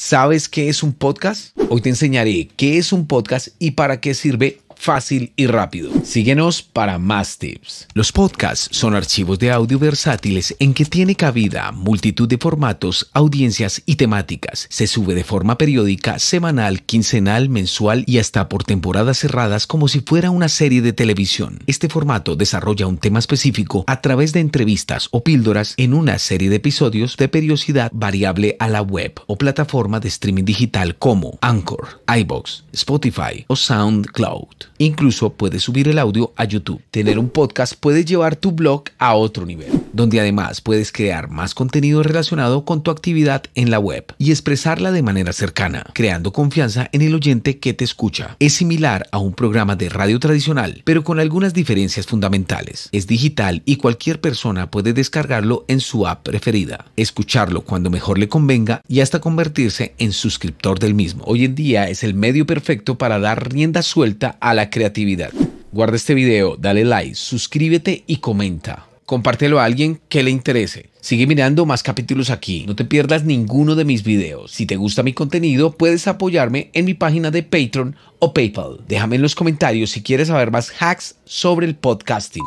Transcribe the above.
¿Sabes qué es un podcast? Hoy te enseñaré qué es un podcast y para qué sirve fácil y rápido. Síguenos para más tips. Los podcasts son archivos de audio versátiles en que tiene cabida multitud de formatos, audiencias y temáticas. Se sube de forma periódica, semanal, quincenal, mensual y hasta por temporadas cerradas como si fuera una serie de televisión. Este formato desarrolla un tema específico a través de entrevistas o píldoras en una serie de episodios de periodicidad variable a la web o plataforma de streaming digital como Anchor, iBox, Spotify o SoundCloud. Incluso puedes subir el audio a YouTube. Tener un podcast puede llevar tu blog a otro nivel donde además puedes crear más contenido relacionado con tu actividad en la web y expresarla de manera cercana, creando confianza en el oyente que te escucha. Es similar a un programa de radio tradicional, pero con algunas diferencias fundamentales. Es digital y cualquier persona puede descargarlo en su app preferida, escucharlo cuando mejor le convenga y hasta convertirse en suscriptor del mismo. Hoy en día es el medio perfecto para dar rienda suelta a la creatividad. Guarda este video, dale like, suscríbete y comenta compártelo a alguien que le interese. Sigue mirando más capítulos aquí, no te pierdas ninguno de mis videos. Si te gusta mi contenido, puedes apoyarme en mi página de Patreon o PayPal. Déjame en los comentarios si quieres saber más hacks sobre el podcasting.